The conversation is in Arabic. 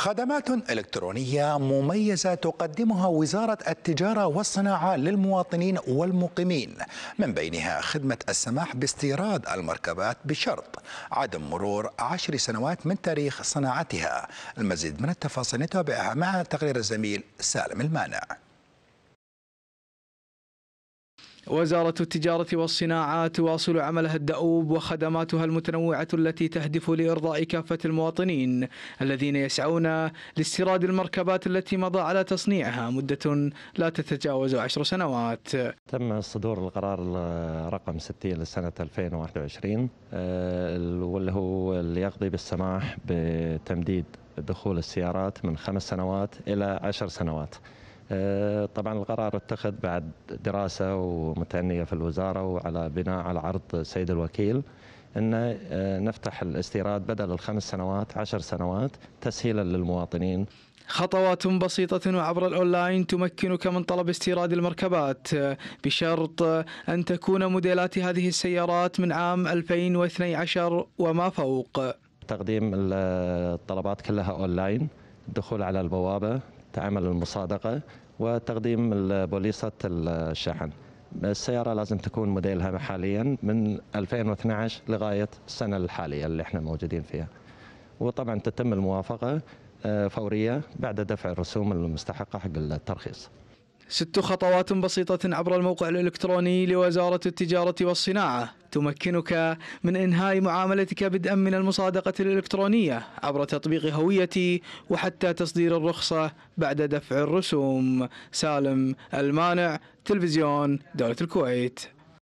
خدمات إلكترونية مميزة تقدمها وزارة التجارة والصناعة للمواطنين والمقيمين من بينها خدمة السماح باستيراد المركبات بشرط عدم مرور عشر سنوات من تاريخ صناعتها المزيد من التفاصيل نتابعها مع تقرير الزميل سالم المانع وزارة التجارة والصناعة تواصل عملها الدؤوب وخدماتها المتنوعة التي تهدف لإرضاء كافة المواطنين الذين يسعون لاستيراد المركبات التي مضى على تصنيعها مدة لا تتجاوز عشر سنوات تم صدور القرار رقم 60 لسنة 2021 واللي آه، هو اللي يقضي بالسماح بتمديد دخول السيارات من خمس سنوات إلى عشر سنوات آه، طبعا القرار اتخذ بعد دراسة ومتأنية في الوزارة وعلى بناء على عرض السيد الوكيل أن آه، نفتح الاستيراد بدل الخمس سنوات عشر سنوات تسهيلا للمواطنين خطوات بسيطة وعبر الأونلاين تمكنك من طلب استيراد المركبات آه، بشرط أن تكون موديلات هذه السيارات من عام 2012 وما فوق تقديم الطلبات كلها أونلاين الدخول على البوابة عمل المصادقة وتقديم البوليصة الشحن السيارة لازم تكون موديلها حاليا من 2012 لغاية السنة الحالية اللي احنا موجودين فيها وطبعا تتم الموافقة آه، فورية بعد دفع الرسوم المستحقة حق الترخيص ست خطوات بسيطة عبر الموقع الإلكتروني لوزارة التجارة والصناعة تمكنك من إنهاء معاملتك بدءا من المصادقة الإلكترونية عبر تطبيق هويتي وحتى تصدير الرخصة بعد دفع الرسوم سالم المانع تلفزيون دولة الكويت